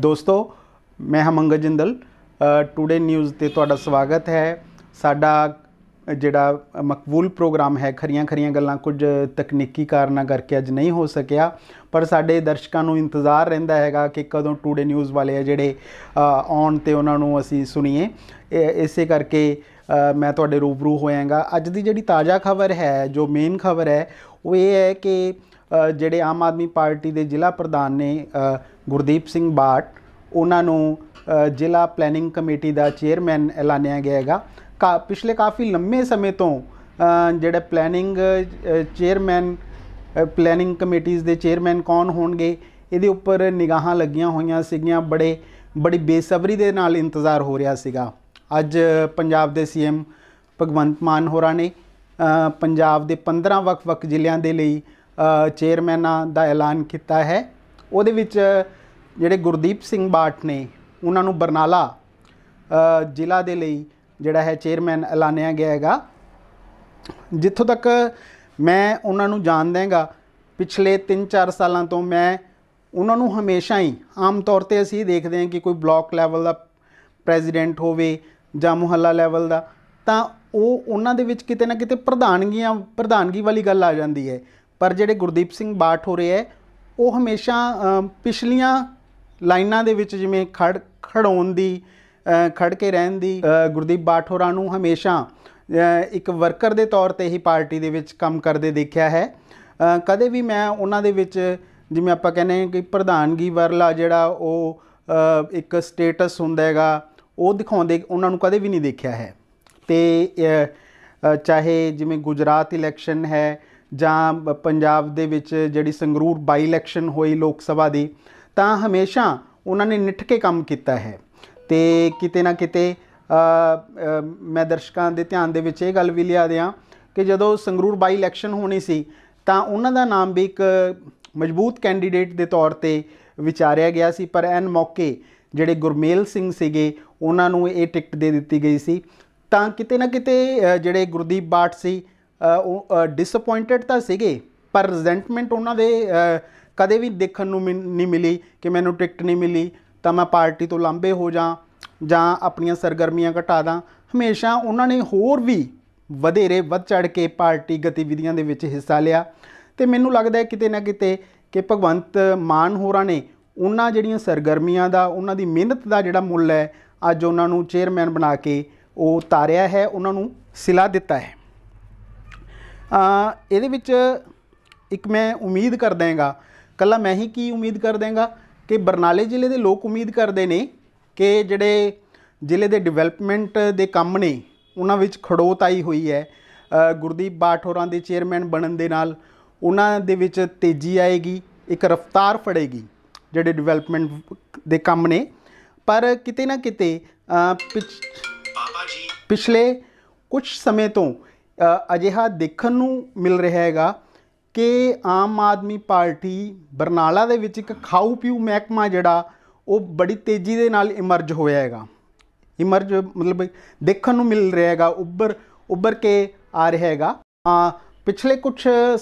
ਦੋਸਤੋ ਮੈਂ ਹਾਂ ਜਿੰਦਲ ਟੁਡੇ ਨਿਊਜ਼ ਤੇ ਤੁਹਾਡਾ ਸਵਾਗਤ ਹੈ ਸਾਡਾ ਜਿਹੜਾ ਮਕਬੂਲ ਪ੍ਰੋਗਰਾਮ ਹੈ ਖਰੀਆਂ ਖਰੀਆਂ ਗੱਲਾਂ ਕੁਝ ਤਕਨੀਕੀ ਕਾਰਨਾਂ ਕਰਕੇ ਅੱਜ ਨਹੀਂ ਹੋ ਸਕਿਆ ਪਰ ਸਾਡੇ ਦਰਸ਼ਕਾਂ ਨੂੰ ਇੰਤਜ਼ਾਰ ਰਹਿੰਦਾ ਹੈਗਾ ਕਿ ਕਦੋਂ ਟੂਡੇ ਨਿਊਜ਼ ਵਾਲੇ ਆ ਜਿਹੜੇ ਆਉਣ ਤੇ ਉਹਨਾਂ ਨੂੰ ਅਸੀਂ ਸੁਣੀਏ ਇਸੇ ਕਰਕੇ ਮੈਂ ਤੁਹਾਡੇ ਰੂਬਰੂ ਹੋਇਆਂਗਾ ਅੱਜ ਦੀ ਜਿਹੜੀ ਤਾਜ਼ਾ ਖਬਰ ਹੈ ਜੋ ਮੇਨ ਖਬਰ ਹੈ ਉਹ ਇਹ ਹੈ ਕਿ ਜਿਹੜੇ ਆਮ ਆਦਮੀ ਪਾਰਟੀ ਦੇ ਜ਼ਿਲ੍ਹਾ ਪ੍ਰਧਾਨ ਨੇ ਗੁਰਦੀਪ ਸਿੰਘ ਬਾਟ ਉਹਨਾਂ ਨੂੰ ਜ਼ਿਲ੍ਹਾ ਪਲੈਨਿੰਗ ਕਮੇਟੀ ਦਾ ਚੇਅਰਮੈਨ ਐਲਾਨਿਆ ਗਿਆ ਹੈਗਾ ਪਿਛਲੇ ਕਾਫੀ ਲੰਮੇ ਸਮੇਂ ਤੋਂ ਜਿਹੜੇ ਪਲੈਨਿੰਗ ਚੇਅਰਮੈਨ ਪਲੈਨਿੰਗ ਕਮੇਟੀਆਂ ਦੇ ਚੇਅਰਮੈਨ ਕੌਣ ਹੋਣਗੇ ਇਹਦੇ ਉੱਪਰ ਨਿਗਾਹਾਂ ਲੱਗੀਆਂ ਹੋਈਆਂ ਸੀਗੀਆਂ ਬੜੇ ਬੜੀ ਬੇਸਬਰੀ ਦੇ ਨਾਲ ਇੰਤਜ਼ਾਰ ਹੋ ਰਿਹਾ ਸੀਗਾ ਅੱਜ ਪੰਜਾਬ ਦੇ ਸੀਐਮ ਭਗਵੰਤ ਮਾਨ ਹੋਰਾਂ ਨੇ ਪੰਜਾਬ ਦੇ 15 ਵੱਖ-ਵੱਖ ਜ਼ਿਲ੍ਹਿਆਂ ਦੇ ਲਈ ਚੇਅਰਮੈਨਾਂ ਦਾ ਐਲਾਨ ਕੀਤਾ ਹੈ ਉਹਦੇ ਵਿੱਚ ਜਿਹੜੇ ਗੁਰਦੀਪ ਸਿੰਘ ਬਾਟ ਨੇ ਉਹਨਾਂ ਨੂੰ ਬਰਨਾਲਾ ਜ਼ਿਲ੍ਹਾ ਦੇ ਲਈ ਜਿਹੜਾ ਹੈ ਚੇਅਰਮੈਨ ਐਲਾਨਿਆ ਗਿਆ ਹੈਗਾ ਜਿੱਥੋਂ ਤੱਕ ਮੈਂ ਉਹਨਾਂ ਨੂੰ ਜਾਣਦਾ ਪਿਛਲੇ 3-4 ਸਾਲਾਂ ਤੋਂ ਮੈਂ ਉਹਨਾਂ ਨੂੰ ਹਮੇਸ਼ਾ ਹੀ ਆਮ ਤੌਰ ਤੇ ਅਸੀਂ ਦੇਖਦੇ ਹਾਂ ਕਿ ਕੋਈ ਬਲਾਕ ਲੈਵਲ ਦਾ ਪ੍ਰੈਜ਼ੀਡੈਂਟ ਹੋਵੇ ਜਾਂ ਮੁਹੱਲਾ ਲੈਵਲ ਦਾ ਤਾਂ ਉਹ ਉਹਨਾਂ ਦੇ ਵਿੱਚ ਕਿਤੇ ਨਾ ਕਿਤੇ ਪ੍ਰਧਾਨਗੀਆਂ ਪ੍ਰਧਾਨਗੀ ਵਾਲੀ ਗੱਲ ਆ ਜਾਂਦੀ ਹੈ ਪਰ ਜਿਹੜੇ ਗੁਰਦੀਪ ਸਿੰਘ ਬਾਠ ਹੋ ਰਹੇ ਐ ਉਹ ਹਮੇਸ਼ਾ ਪਿਛਲੀਆਂ ਲਾਈਨਾਂ ਦੇ ਵਿੱਚ ਜਿਵੇਂ ਖੜ ਖੜਾਉਣ ਦੀ ਖੜ ਕੇ ਰਹਿਣ ਦੀ ਗੁਰਦੀਪ ਬਾਠ ਹੋਰਾਂ ਨੂੰ ਹਮੇਸ਼ਾ ਇੱਕ ਵਰਕਰ ਦੇ ਤੌਰ ਤੇ ਹੀ ਪਾਰਟੀ ਦੇ ਵਿੱਚ ਕੰਮ ਕਰਦੇ ਦੇਖਿਆ ਹੈ ਕਦੇ ਵੀ ਮੈਂ ਉਹਨਾਂ ਦੇ ਵਿੱਚ ਜਿਵੇਂ ਆਪਾਂ ਕਹਿੰਦੇ ਕਿ ਪ੍ਰਧਾਨਗੀ ਵਰਲਾ ਜਿਹੜਾ ਉਹ ਇੱਕ ਸਟੇਟਸ ਹੁੰਦਾ ਹੈਗਾ ਉਹ ਦਿਖਾਉਂਦੇ ਉਹਨਾਂ ਨੂੰ ਕਦੇ ਵੀ ਨਹੀਂ ਦੇਖਿਆ ਹੈ ਤੇ ਚਾਹੇ ਜਿਵੇਂ ਗੁਜਰਾਤ ਇਲੈਕਸ਼ਨ ਹੈ ਜਾਂ ਪੰਜਾਬ ਦੇ ਵਿੱਚ ਜਿਹੜੀ ਸੰਗਰੂਰ ਬਾਈ ਇਲੈਕਸ਼ਨ ਹੋਈ ਲੋਕ ਸਭਾ ਦੀ ਤਾਂ ਹਮੇਸ਼ਾ ਉਹਨਾਂ ਨੇ ਨਿੱਠ ਕੇ ਕੰਮ ਕੀਤਾ ਹੈ ਤੇ ਕਿਤੇ ਨਾ ਕਿਤੇ ਮੈਂ ਦਰਸ਼ਕਾਂ ਦੇ ਧਿਆਨ ਦੇ ਵਿੱਚ ਇਹ ਗੱਲ ਵੀ ਲਿਆ ਦਿਆਂ ਕਿ ਜਦੋਂ ਸੰਗਰੂਰ ਬਾਈ ਇਲੈਕਸ਼ਨ ਹੋਣੀ ਸੀ ਤਾਂ ਉਹਨਾਂ ਦਾ ਨਾਮ ਵੀ ਇੱਕ ਮਜ਼ਬੂਤ ਕੈਂਡੀਡੇਟ ਦੇ ਤੌਰ ਤੇ ਵਿਚਾਰਿਆ ਗਿਆ ਸੀ ਪਰ ਐਨ ਮੌਕੇ ਜਿਹੜੇ ਗੁਰਮੇਲ ਸਿੰਘ ਸੀਗੇ ਉਹਨਾਂ ਨੂੰ ਇਹ ਟਿਕਟ ਦੇ ਦਿੱਤੀ ਗਈ ਸੀ ਤਾਂ ਕਿਤੇ ਨਾ ਕਿਤੇ ਜਿਹੜੇ ਗੁਰਦੀਪ ਬਾਟ ਸੀ ਡਿਸਪਾਇੰਟਡ ਤਾਂ ਸੀਗੇ ਪਰ ਰਿਜ਼ੈਂਟਮੈਂਟ ਉਹਨਾਂ ਦੇ ਕਦੇ ਵੀ ਦੇਖਣ ਨੂੰ ਨਹੀਂ ਮਿਲੀ ਕਿ ਮੈਨੂੰ ਟਿਕਟ ਨਹੀਂ ਮਿਲੀ ਤਾਂ ਮੈਂ ਪਾਰਟੀ ਤੋਂ ਲਾਂਬੇ ਹੋ ਜਾਂ ਜਾਂ ਆਪਣੀਆਂ ਸਰਗਰਮੀਆਂ ਘਟਾ ਦਾਂ ਹਮੇਸ਼ਾ ਉਹਨਾਂ ਨੇ ਹੋਰ ਵੀ ਵਧੇਰੇ ਵੱਧ ਚੜ ਕੇ ਪਾਰਟੀ ਗਤੀਵਿਧੀਆਂ ਦੇ ਵਿੱਚ ਹਿੱਸਾ ਲਿਆ ਤੇ ਮੈਨੂੰ ਲੱਗਦਾ ਹੈ ਕਿਤੇ ਨਾ ਕਿਤੇ ਕਿ ਭਗਵੰਤ ਮਾਨ ਹੋਰਾਂ ਨੇ ਉਹਨਾਂ ਜਿਹੜੀਆਂ ਸਰਗਰਮੀਆਂ ਦਾ ਉਹਨਾਂ ਦੀ ਮਿਹਨਤ ਦਾ ਜਿਹੜਾ ਮੁੱਲ ਹੈ ਅੱਜ ਉਹਨਾਂ ਨੂੰ ਚੇਅਰਮੈਨ ਬਣਾ ਕੇ ਉਹ ਤਾਰਿਆ ਹੈ ਉਹਨਾਂ ਨੂੰ ਸਿਲਾ ਦਿੱਤਾ ਹੈ ਇਹਦੇ ਵਿੱਚ ਇੱਕ ਮੈਂ ਉਮੀਦ ਕਰ ਦਾਂਗਾ ਕੱਲਾ ਮੈਂ ਹੀ ਕੀ ਉਮੀਦ ਕਰ ਦਾਂਗਾ ਕਿ ਬਰਨਾਲੇ ਜ਼ਿਲ੍ਹੇ ਦੇ ਲੋਕ ਉਮੀਦ ਕਰਦੇ ਨੇ ਕਿ ਜਿਹੜੇ ਜ਼ਿਲ੍ਹੇ ਦੇ ਡਿਵੈਲਪਮੈਂਟ ਦੇ ਕੰਮ ਨੇ ਉਹਨਾਂ ਵਿੱਚ ਖੜੋਤ ਆਈ ਹੋਈ ਹੈ ਗੁਰਦੀਪ ਬਾਠੋਰਾਂ ਦੇ ਚੇਅਰਮੈਨ ਬਣਨ ਦੇ ਨਾਲ ਉਹਨਾਂ ਦੇ ਵਿੱਚ ਤੇਜ਼ੀ ਆਏਗੀ ਇੱਕ ਰਫ਼ਤਾਰ ਫੜੇਗੀ ਜਿਹੜੇ ਡਿਵੈਲਪਮੈਂਟ ਦੇ ਕੰਮ ਨੇ ਪਰ ਕਿਤੇ ਨਾ ਕਿਤੇ ਪਿਛਲੇ ਕੁਝ ਸਮੇਂ ਤੋਂ ਅਜਿਹਾ ਦੇਖਣ ਨੂੰ ਮਿਲ ਰਿਹਾ ਹੈਗਾ ਕਿ ਆਮ ਆਦਮੀ ਪਾਰਟੀ ਬਰਨਾਲਾ ਦੇ ਵਿੱਚ ਇੱਕ ਖਾਊ ਪੀਊ ਮਹਿਕਮਾ ਜਿਹੜਾ ਉਹ ਬੜੀ ਤੇਜ਼ੀ ਦੇ ਨਾਲ ਇਮਰਜ ਹੋਇਆ ਹੈਗਾ ਇਮਰਜ ਮਤਲਬ ਦੇਖਣ ਨੂੰ ਮਿਲ ਰਿਹਾ ਹੈਗਾ ਉੱਭਰ ਉੱਭਰ ਕੇ ਆ ਰਿਹਾ ਹੈਗਾ ਪਿਛਲੇ ਕੁਝ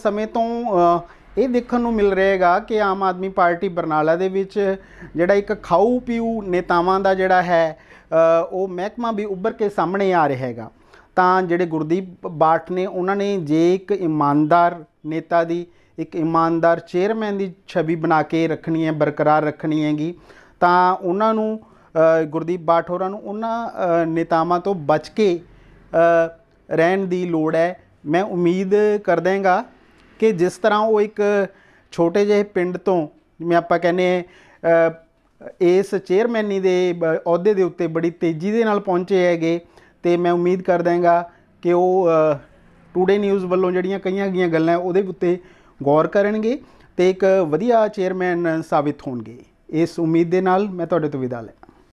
ਸਮੇਂ ਤੋਂ ਇਹ ਦੇਖਣ ਨੂੰ ਮਿਲ ਰਿਹਾ ਹੈਗਾ ਕਿ ਆਮ ਆਦਮੀ ਪਾਰਟੀ ਬਰਨਾਲਾ ਦੇ ਵਿੱਚ ਜਿਹੜਾ ਇੱਕ ਖਾਊ ਪੀਊ ਨੇਤਾਵਾਂ ਦਾ ਜਿਹੜਾ ਹੈ ਉਹ ਮਹਿਕਮਾ ਵੀ ਉੱਭਰ ਕੇ ਸਾਹਮਣੇ ਆ ਰਿਹਾ ਹੈਗਾ ਤਾਂ ਜਿਹੜੇ ਗੁਰਦੀਪ ਬਾਠ ਨੇ ਉਹਨਾਂ ਨੇ ਜੇ ਇੱਕ ਇਮਾਨਦਾਰ ਨੇਤਾ ਦੀ ਇੱਕ ਇਮਾਨਦਾਰ ਚੇਅਰਮੈਨ ਦੀ ਛਵੀ ਬਣਾ ਕੇ ਰੱਖਣੀ ਹੈ ਬਰਕਰਾਰ ਰੱਖਣੀ ਹੈਗੀ ਤਾਂ ਉਹਨਾਂ ਨੂੰ ਗੁਰਦੀਪ ਬਾਠ ਹੋਰਾਂ ਨੂੰ ਉਹਨਾਂ ਨੇਤਾਵਾਂ ਤੋਂ ਬਚ ਕੇ ਰਹਿਣ ਦੀ ਲੋੜ ਹੈ ਮੈਂ ਉਮੀਦ ਕਰਦਾਂਗਾ ਕਿ ਜਿਸ ਤਰ੍ਹਾਂ ਉਹ ਇੱਕ ਛੋਟੇ ਜਿਹੇ ਪਿੰਡ ਤੋਂ ਜਿਵੇਂ ਆਪਾਂ ਕਹਿੰਦੇ ਇਸ ਚੇਅਰਮੈਨੀ ਦੇ ਅਹੁਦੇ ਦੇ ਉੱਤੇ ਬੜੀ ਤੇਜ਼ੀ ਦੇ ਨਾਲ ਪਹੁੰਚੇ ਹੈਗੇ ਤੇ ਮੈਂ ਉਮੀਦ ਕਰਦਾਂਗਾ ਕਿ ਉਹ ਟੂਡੇ ਨਿਊਜ਼ ਵੱਲੋਂ ਜਿਹੜੀਆਂ ਕਈਆਂ ਗਈਆਂ ਗੱਲਾਂ ਉਹਦੇ ਉੱਤੇ ਗੌਰ ਕਰਨਗੇ ਤੇ ਇੱਕ ਵਧੀਆ ਚੇਅਰਮੈਨ ਸਾਬਿਤ ਹੋਣਗੇ ਇਸ ਉਮੀਦ ਦੇ ਨਾਲ ਮੈਂ ਤੁਹਾਡੇ ਤੋਂ ਵਿਦਾ ਲੈਂਦਾ